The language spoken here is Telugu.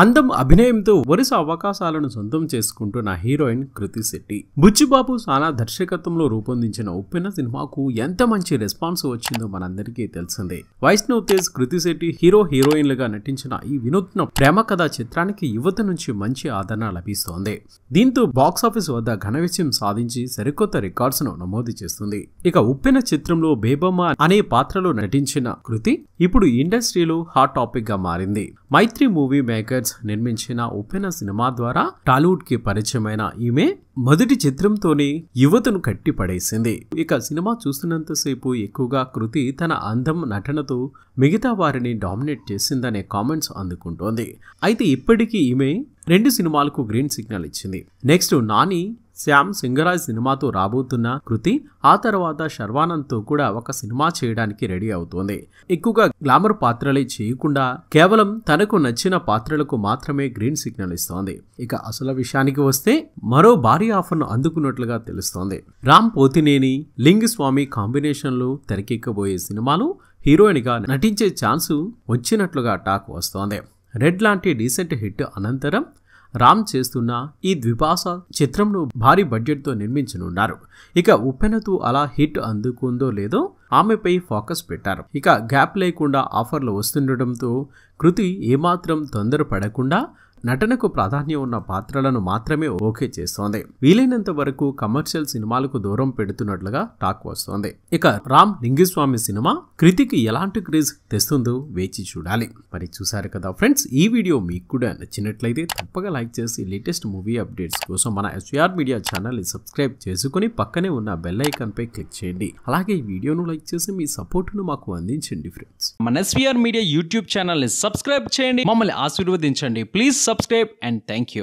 అందం అభినయంతో వరుస అవకాశాలను సొంతం చేసుకుంటున్న హీరోయిన్ కృతి శెట్టి బుచ్చిబాబు సానా దర్శకత్వంలో రూపొందించిన ఉప్పెన సినిమాకు ఎంత మంచి రెస్పాన్స్ వచ్చిందో మనందరికీ తెలిసిందే వైష్ణవ్ తేజ్ కృతి శెట్టి హీరో హీరోయిన్లుగా నటించిన ఈ వినూత్న ప్రేమ కథ చిత్రానికి యువత నుంచి మంచి ఆదరణ లభిస్తోంది దీంతో బాక్సాఫీస్ వద్ద ఘన విజయం సాధించి సరికొత్త రికార్డ్స్ ను నమోదు చేస్తుంది ఇక ఉప్పెన చిత్రంలో బేబమ్మ అనే పాత్రలో నటించిన కృతి ఇప్పుడు ఇండస్ట్రీలో హాట్ టాపిక్ గా మారింది మైత్రి మూవీ మేకర్స్ నిర్మించిన ఉపెన సినిమా ద్వారా టాలీవుడ్ కి పరిచయమైన ఈమె మొదటి చిత్రంతోనే యువతను కట్టి పడేసింది ఇక సినిమా చూస్తున్నంతసేపు ఎక్కువగా కృతి తన అందం నటనతో మిగతా వారిని డామినేట్ చేసిందనే కామెంట్స్ అందుకుంటోంది అయితే ఇప్పటికీ ఈమె రెండు సినిమాలకు గ్రీన్ సిగ్నల్ ఇచ్చింది నెక్స్ట్ నాని శ్యామ్ సింగరాజ్ సినిమాతో రాబోతున్న కృతి ఆ తర్వాత శర్వానంద్తో కూడా ఒక సినిమా చేయడానికి రెడీ అవుతోంది ఎక్కువగా గ్లామర్ పాత్రలే చేయకుండా కేవలం తనకు నచ్చిన పాత్రలకు మాత్రమే గ్రీన్ సిగ్నల్ ఇస్తోంది ఇక అసలు విషయానికి వస్తే మరో భారీ ఆఫర్ను అందుకున్నట్లుగా తెలుస్తోంది రామ్ పోతినేని లింగస్వామి కాంబినేషన్లు తెరకెక్కబోయే సినిమాలు హీరోయిన్గా నటించే ఛాన్సు వచ్చినట్లుగా టాక్ వస్తోంది రెడ్ లాంటి డీసెంట్ హిట్ అనంతరం రామ్ చేస్తున్న ఈ ద్విపాస చిత్రంను భారీ బడ్జెట్తో నిర్మించనున్నారు ఇక ఉప్పెనతో అలా హిట్ అందుకుందో లేదో ఆమెపై ఫోకస్ పెట్టారు ఇక గ్యాప్ లేకుండా ఆఫర్లు వస్తుండటంతో కృతి ఏమాత్రం తొందరపడకుండా నటనకు ప్రాధాన్యం ఉన్న పాత్రలను మాత్రమే ఓకే చేస్తోంది వీలైనంత వరకు కమర్షియల్ సినిమాలకు దూరం పెడుతున్నట్లుగా టాక్ వస్తోంది ఇక రామ్ లింగిస్వామి సినిమా కృతికి ఎలాంటి క్రేజ్ తెస్తుందో వేచి చూడాలి మరి చూసారు కదా ఫ్రెండ్స్ ఈ వీడియో మీకు కూడా నచ్చినట్లయితే తప్పగా లైక్ చేసి లేటెస్ట్ మూవీ అప్డేట్స్ కోసం మన ఎస్ఆర్ మీడియా ఛానల్ని సబ్స్క్రైబ్ చేసుకుని పక్కనే ఉన్న బెల్ పై క్లిక్ చేయండి అలాగే ఈ వీడియోను లైక్ లైక్ చేసి మీ ను మాకు అందించండి ఫ్రెండ్స్ మన ఎస్వీఆర్ మీడియా యూట్యూబ్ ఛానల్ని సబ్స్క్రైబ్ చేయండి మమ్మల్ని ఆశీర్వదించండి please subscribe and thank you